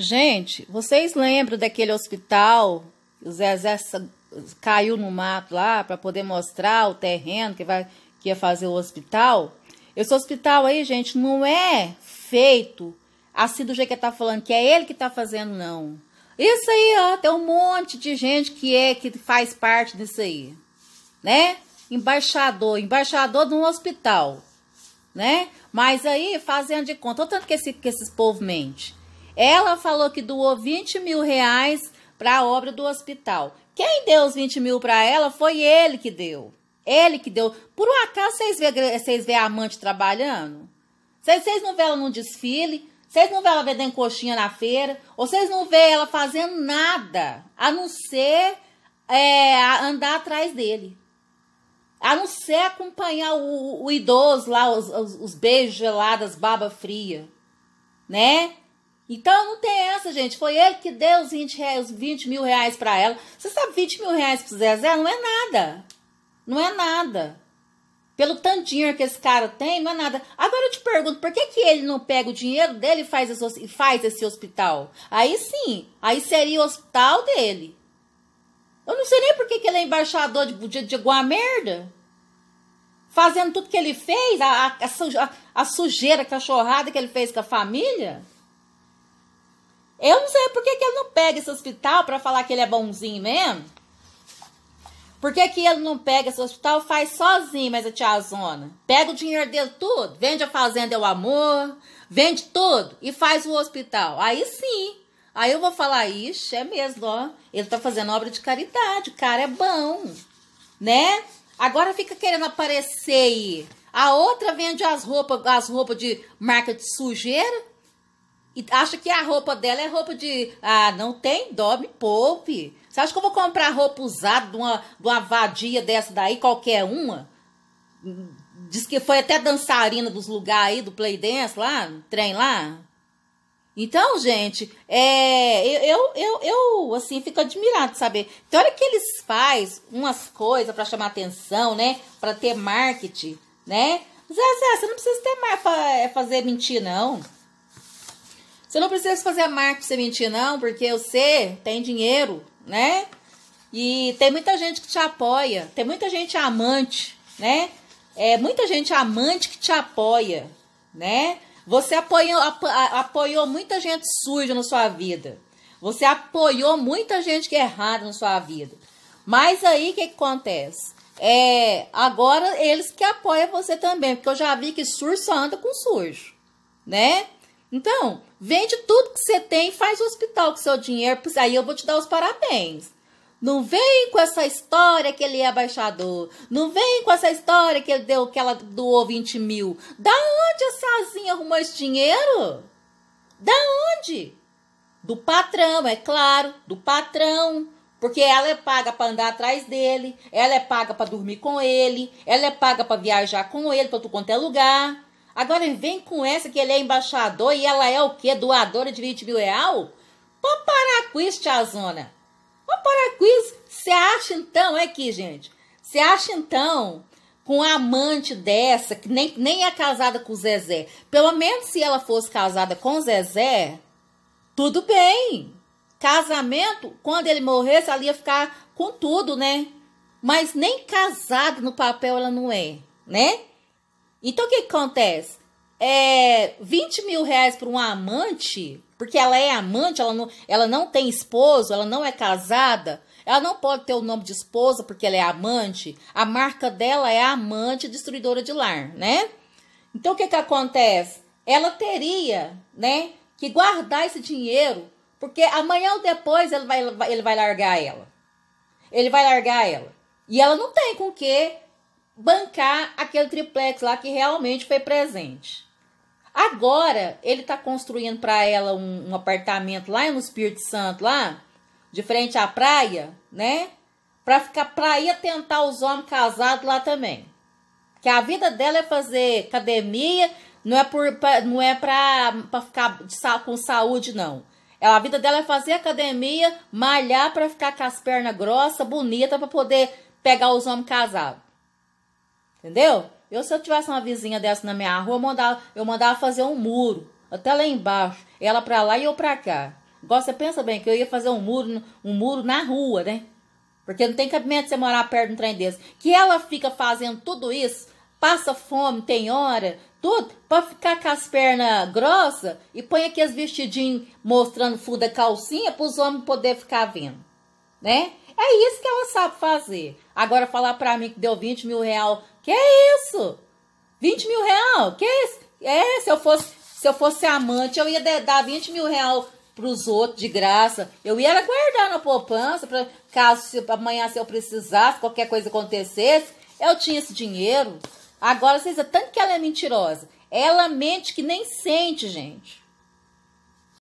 Gente, vocês lembram daquele hospital? O Zezé caiu no mato lá para poder mostrar o terreno que, vai, que ia fazer o hospital. Esse hospital aí, gente, não é feito assim do jeito que tá falando, que é ele que tá fazendo, não. Isso aí, ó, tem um monte de gente que é, que faz parte disso aí, né? Embaixador, embaixador de um hospital, né? Mas aí, fazendo de conta, olha tanto que, esse, que esses povos mente. Ela falou que doou 20 mil reais para a obra do hospital. Quem deu os 20 mil para ela foi ele que deu. Ele que deu. Por um acaso, vocês vê, vê a amante trabalhando? Vocês, não vê ela num desfile? Vocês não vê ela vendendo coxinha na feira? Ou vocês não vê ela fazendo nada a não ser é, andar atrás dele? A não ser acompanhar o, o idoso lá, os, os, os beijos gelados, baba fria, né? Então não tem essa, gente. Foi ele que deu os 20, reais, 20 mil reais para ela. Você sabe, 20 mil reais pro Zezé não é nada. Não é nada. Pelo tantinho que esse cara tem, não é nada. Agora eu te pergunto, por que, que ele não pega o dinheiro dele e faz esse, faz esse hospital? Aí sim, aí seria o hospital dele. Eu não sei nem por que, que ele é embaixador de, de, de alguma merda fazendo tudo que ele fez, a, a, a, sujeira, a cachorrada que ele fez com a família. Eu não sei por que, que ele não pega esse hospital para falar que ele é bonzinho mesmo. Por que, que ele não pega esse hospital faz sozinho, mas a tia Zona? Pega o dinheiro dele tudo, vende a fazenda o amor, vende tudo e faz o hospital. Aí sim. Aí eu vou falar, ixi, é mesmo, ó. Ele tá fazendo obra de caridade, o cara é bom, né? Agora fica querendo aparecer aí. A outra vende as roupas, as roupas de marca de sujeira e acha que a roupa dela é roupa de. Ah, não tem dó, me poupe. Você acha que eu vou comprar roupa usada de uma, de uma vadia dessa daí, qualquer uma? Diz que foi até dançarina dos lugares aí, do Play Dance lá, trem lá. Então, gente, é, eu, eu, eu, assim, fico admirado de saber. Tem hora que eles faz umas coisas para chamar atenção, né? Para ter marketing, né? Zé, Zé, você não precisa ter mais é, fazer mentir, não. Você não precisa fazer a marca pra você mentir, não, porque você tem dinheiro, né? E tem muita gente que te apoia, tem muita gente amante, né? É muita gente amante que te apoia, né? Você apoiou, ap apoiou muita gente suja na sua vida. Você apoiou muita gente que é errada na sua vida. Mas aí o que, que acontece? É, agora eles que apoiam você também, porque eu já vi que surso anda com sujo, né? Então, vende tudo que você tem, faz o hospital com seu dinheiro, aí eu vou te dar os parabéns. Não vem com essa história que ele é abaixador. Não vem com essa história que ele deu, que ela doou 20 mil. Da onde a Sazinha arrumou esse dinheiro? Da onde? Do patrão, é claro, do patrão. Porque ela é paga para andar atrás dele, ela é paga para dormir com ele, ela é paga para viajar com ele para tu quanto é lugar. Agora ele vem com essa que ele é embaixador e ela é o quê? Doadora de 20 mil real? Pô, parar com isso, tiazona. Pô, parar com isso. Você acha então, é que, gente? Você acha então com a amante dessa, que nem, nem é casada com o Zezé? Pelo menos se ela fosse casada com o Zezé, tudo bem. Casamento, quando ele morresse, ela ia ficar com tudo, né? Mas nem casada no papel ela não é, né? Então o que, que acontece? É, 20 mil reais para um amante, porque ela é amante, ela não, ela não tem esposo, ela não é casada, ela não pode ter o nome de esposa porque ela é amante. A marca dela é amante destruidora de lar, né? Então o que, que acontece? Ela teria, né, que guardar esse dinheiro, porque amanhã ou depois ele vai, ele vai largar ela. Ele vai largar ela. E ela não tem com que bancar aquele triplex lá que realmente foi presente. Agora ele está construindo para ela um, um, apartamento lá no Espírito Santo, lá de frente à praia, né? Para ficar para ir tentar os homens casados lá também. Que a vida dela é fazer academia, não é por pra, não é para ficar de, com saúde não. É, a vida dela é fazer academia, malhar para ficar com as pernas grossas, bonita para poder pegar os homens casados. Entendeu? Eu, se eu tivesse uma vizinha dessa na minha rua, eu mandava, eu mandava fazer um muro. Até lá embaixo. Ela pra lá e eu pra cá. Igual você pensa bem que eu ia fazer um muro, um muro na rua, né? Porque não tem cabimento você morar perto de um trem desse. Que ela fica fazendo tudo isso, passa fome, tem hora, tudo, pra ficar com as pernas grossas e põe aqueles vestidinhos mostrando fundo da calcinha pros homens poder ficar vendo, né? É isso que ela sabe fazer. Agora falar para mim que deu 20 mil real, que é isso? 20 mil real, que é isso? É, se eu fosse, se eu fosse amante, eu ia dar 20 mil real pros outros de graça. Eu ia guardar na poupança para caso se, amanhã se eu precisasse, qualquer coisa acontecesse, eu tinha esse dinheiro. Agora vocês, é tanto que ela é mentirosa. Ela mente que nem sente, gente.